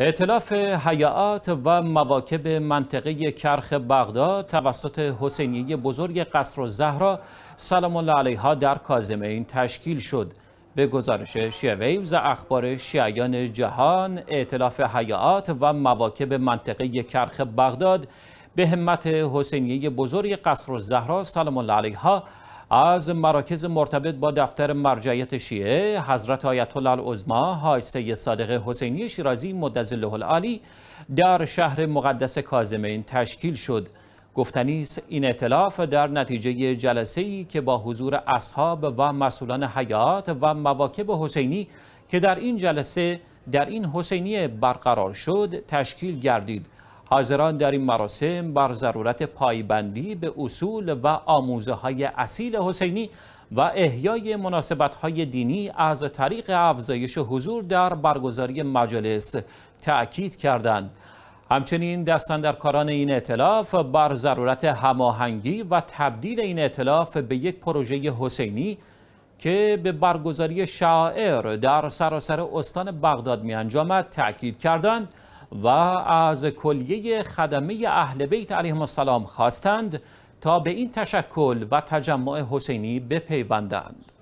اعتلاف حیات و مواکب منطقه کرخ بغداد توسط حسینیه بزرگ قصر و زهرا سلام الله علیها در کازم این تشکیل شد. به گزارش شیعه ویوز اخبار شیعیان جهان اعتلاف حیات و مواکب منطقه کرخ بغداد به همت حسینیه بزرگ قصر و زهرا سلام الله علیها از مراکز مرتبط با دفتر مرجعیت شیعه حضرت آیت الله العظما حاج سید صادق حسینی شیرازی مدظله العالی در شهر مقدس کاظمین تشکیل شد گفتنی این اطلاف در نتیجه جلسه ای که با حضور اصحاب و مسئولان حیات و مواکب حسینی که در این جلسه در این حسینی برقرار شد تشکیل گردید حاضران در این مراسم بر ضرورت پایبندی به اصول و آموزه های اصیل حسینی و احیای مناسبت های دینی از طریق افزایش حضور در برگزاری مجلس تأکید کردند. همچنین کاران این اطلاف بر ضرورت هماهنگی و تبدیل این اطلاف به یک پروژه حسینی که به برگزاری شاعر در سراسر استان بغداد می انجامد تأکید کردند و از کلیه خدمه اهل بیت علیهم السلام خواستند تا به این تشکل و تجمع حسینی بپیوندند